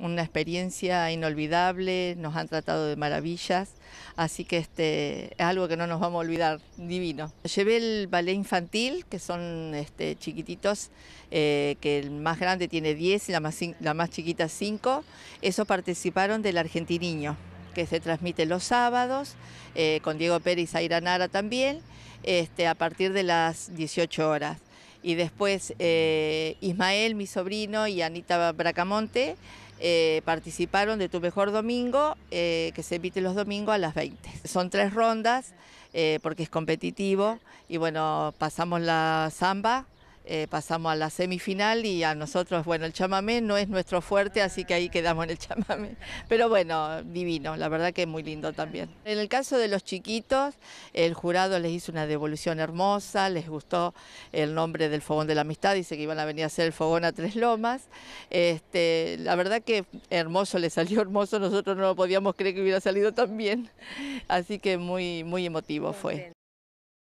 una experiencia inolvidable, nos han tratado de maravillas, así que este, es algo que no nos vamos a olvidar, divino. Llevé el ballet infantil, que son este, chiquititos, eh, que el más grande tiene 10 y la más, la más chiquita 5, Eso participaron del argentiniño que se transmite los sábados, eh, con Diego Pérez y Nara también, este, a partir de las 18 horas y después eh, Ismael, mi sobrino, y Anita Bracamonte eh, participaron de Tu Mejor Domingo, eh, que se emite los domingos a las 20. Son tres rondas, porque es competitivo, y bueno, pasamos la samba, eh, pasamos a la semifinal y a nosotros, bueno, el chamamé no es nuestro fuerte, así que ahí quedamos en el chamamé. Pero bueno, divino, la verdad que es muy lindo también. En el caso de los chiquitos, el jurado les hizo una devolución hermosa, les gustó el nombre del Fogón de la Amistad, dice que iban a venir a hacer el Fogón a Tres Lomas. Este, la verdad que hermoso, le salió hermoso, nosotros no podíamos creer que hubiera salido tan bien, así que muy, muy emotivo fue.